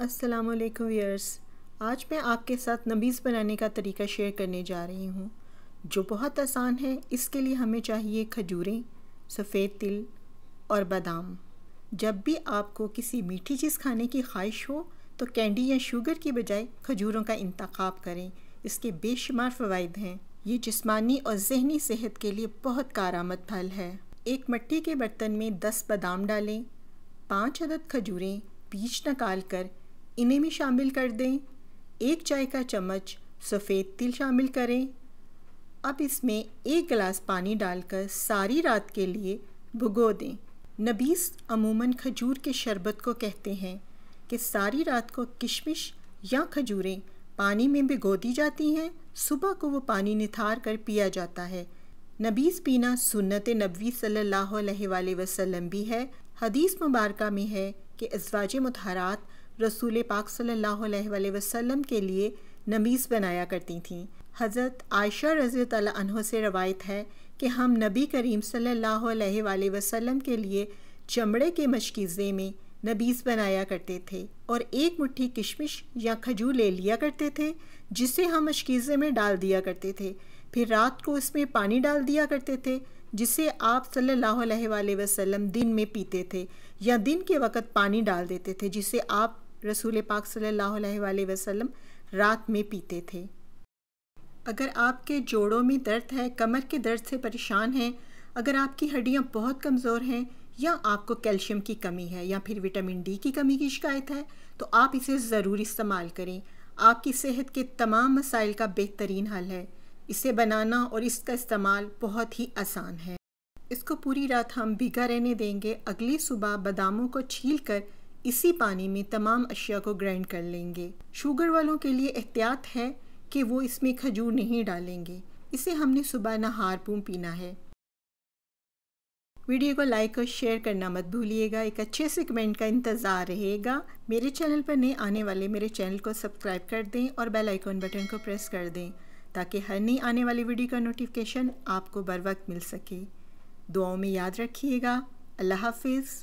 अस्सलाम वालेकुम व्यूअर्स आज मैं आपके साथ नबीज़ बनाने का तरीका शेयर करने जा रही हूँ जो बहुत आसान है इसके लिए हमें चाहिए खजूरें सफ़ेद तिल और बादाम जब भी आपको किसी मीठी चीज़ खाने की ख्वाहिश हो तो कैंडी या शुगर की बजाय खजूरों का इंतखब करें इसके बेशुमार फ़वाद हैं ये जिस्मानी और जहनी सेहत के लिए बहुत कारामद फल है एक मट्टी के बर्तन में दस बादाम डालें पाँच अदद खजूरें बीज निकाल कर इन्हें भी शामिल कर दें एक चाय का चम्मच सफ़ेद तिल शामिल करें अब इसमें एक गिलास पानी डालकर सारी रात के लिए भुगो दें नबीस अमूमन खजूर के शरबत को कहते हैं कि सारी रात को किशमिश या खजूरें पानी में भिगो दी जाती हैं सुबह को वो पानी निथार कर पिया जाता है नबीस पीना सुन्नत नबी सल्लल्लाहु अलैहि वसल्लम भी है हदीस मुबारक में है कि अजवाज मतहरात रसूल पाक सल्लल्लाहु अलैहि वसल्लम के लिए नबीस बनाया करती थीं हज़रत आयशा रज़ी तह से रवायत है कि हम नबी करीम सल्लल्लाहु अलैहि वसल्लम के लिए चमड़े के मशकीज़े में नबीस बनाया करते थे और एक मुट्ठी किशमिश या खजूर ले लिया करते थे जिसे हम मशकीज़े में डाल दिया करते थे फिर रात को उसमें पानी डाल दिया करते थे जिसे आप सल्लल्लाहु अलैहि वसल्लम दिन में पीते थे या दिन के वक़्त पानी डाल देते थे जिसे आप रसूल पाक सल्ला वसलम रात में पीते थे अगर आपके जोड़ों में दर्द है कमर के दर्द से परेशान हैं अगर आपकी हड्डियां बहुत कमज़ोर हैं या आपको कैल्शियम की कमी है या फिर विटामिन डी की कमी की शिकायत है तो आप इसे ज़रूर इस्तेमाल करें आपकी सेहत के तमाम मसाइल का बेहतरीन हल है इसे बनाना और इसका इस्तेमाल बहुत ही आसान है इसको पूरी रात हम भिगा रहने देंगे अगली सुबह बादामों को छील कर इसी पानी में तमाम अशिया को ग्राइंड कर लेंगे शुगर वालों के लिए एहतियात है कि वो इसमें खजूर नहीं डालेंगे इसे हमने सुबह नहार पूम पीना है वीडियो को लाइक और शेयर करना मत भूलिएगा एक अच्छे से कमेंट का इंतज़ार रहेगा मेरे चैनल पर नए आने वाले मेरे चैनल को सब्सक्राइब कर दें और बेल आइकॉन बटन को प्रेस कर दें ताकि हर नई आने वाली वीडियो का नोटिफिकेशन आपको बर वक्त मिल सके दुआओं में याद रखिएगा अल्लाह हाफिज़